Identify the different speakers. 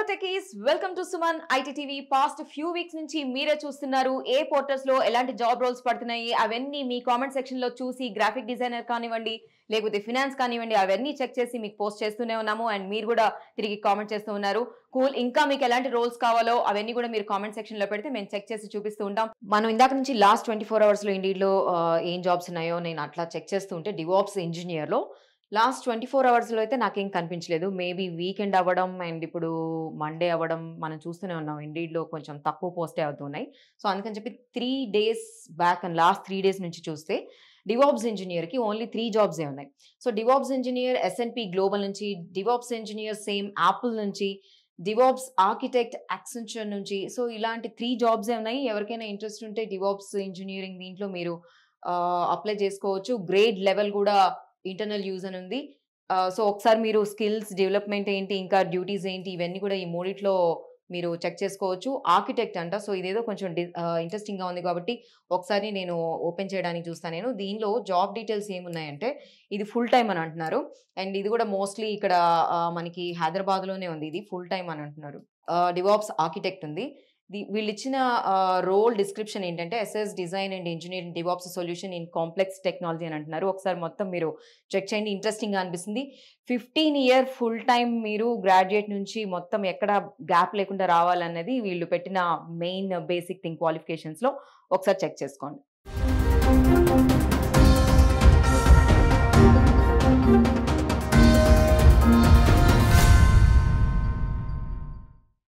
Speaker 1: hello techies welcome to Suman IT TV past few weeks నుంచి మీరే చూస్తున్నారు ఏ పోర్టల్స్ లో ఎలాంటి జాబ్ రోల్స్ పడుతున్నాయి అవన్నీ మీ కామెంట్ సెక్షన్ లో చూసి గ్రాఫిక్ డిజైనర్ కానివ్వండి లేకపోతే ఫినాన్స్ కానివ్వండి అవన్నీ చెక్ చేసి మీకు పోస్ట్ చేస్తూనే ఉన్నాము అండ్ మీరు కూడా తిరిగి కామెంట్ చేస్తూ ఉన్నారు కూల్ ఇంకా మీకు ఎలాంటి రోల్స్ కావాలో అవన్నీ కూడా మీరు కామెంట్ సెక్షన్ లో పెడితే మేము చెక్ చేసి చూపిస్తూ ఉంటాం మనం ఇందాక నుంచి లాస్ట్ ట్వంటీ ఫోర్ అవర్స్ లో ఇండియలో ఏం జాబ్స్ ఉన్నాయో నేను అట్లా చెక్ చేస్తూ ఉంటే డివాప్స్ ఇంజనీర్ లో లాస్ట్ ట్వంటీ ఫోర్ అవర్స్లో అయితే నాకేం కనిపించలేదు మేబీ వీకెండ్ అవ్వడం అండ్ ఇప్పుడు మండే అవ్వడం మనం చూస్తూనే ఉన్నాం ఇండీడ్లో కొంచెం తక్కువ పోస్టే అవుతున్నాయి సో అందుకని చెప్పి three days back and last three days నుంచి చూస్తే డివాబ్స్ ఇంజనీర్కి ఓన్లీ త్రీ జాబ్సే ఉన్నాయి so DevOps engineer S and P Global నుంచి డివాబ్స్ ఇంజనీర్ సేమ్ యాపిల్ నుంచి డివాబ్స్ ఆర్కిటెక్ట్ యాక్సెన్చర్ నుంచి సో ఇలాంటి త్రీ జాబ్సే ఉన్నాయి ఎవరికైనా ఇంట్రెస్ట్ ఉంటే డివాబ్స్ ఇంజనీరింగ్ దీంట్లో మీరు అప్లై చేసుకోవచ్చు గ్రేడ్ లెవెల్ కూడా ఇంటర్నల్ యూజ్ అని ఉంది సో ఒకసారి మీరు స్కిల్స్ డెవలప్మెంట్ ఏంటి ఇంకా డ్యూటీస్ ఏంటి ఇవన్నీ కూడా ఈ మూడిట్లో మీరు చెక్ చేసుకోవచ్చు ఆర్కిటెక్ట్ అంట సో ఇదేదో కొంచెం ఇంట్రెస్టింగ్గా ఉంది కాబట్టి ఒకసారి నేను ఓపెన్ చేయడానికి చూస్తాను నేను దీనిలో జాబ్ డీటెయిల్స్ ఏమున్నాయంటే ఇది ఫుల్ టైం అని అంటున్నారు అండ్ ఇది కూడా మోస్ట్లీ ఇక్కడ మనకి హైదరాబాద్లోనే ఉంది ఇది ఫుల్ టైం అని అంటున్నారు డివాప్స్ ఆర్కిటెక్ట్ ఉంది వీళ్ళు ఇచ్చిన రోల్ డిస్క్రిప్షన్ ఏంటంటే SS design and engineering DevOps solution in complex technology అని అంటున్నారు ఒకసారి మొత్తం మీరు చెక్ చేయండి గా అనిపిస్తుంది ఫిఫ్టీన్ ఇయర్ ఫుల్ టైం మీరు గ్రాడ్యుయేట్ నుంచి మొత్తం ఎక్కడ గ్యాప్ లేకుండా రావాలన్నది వీళ్ళు పెట్టిన మెయిన్ బేసిక్ థింగ్ క్వాలిఫికేషన్స్లో ఒకసారి చెక్ చేసుకోండి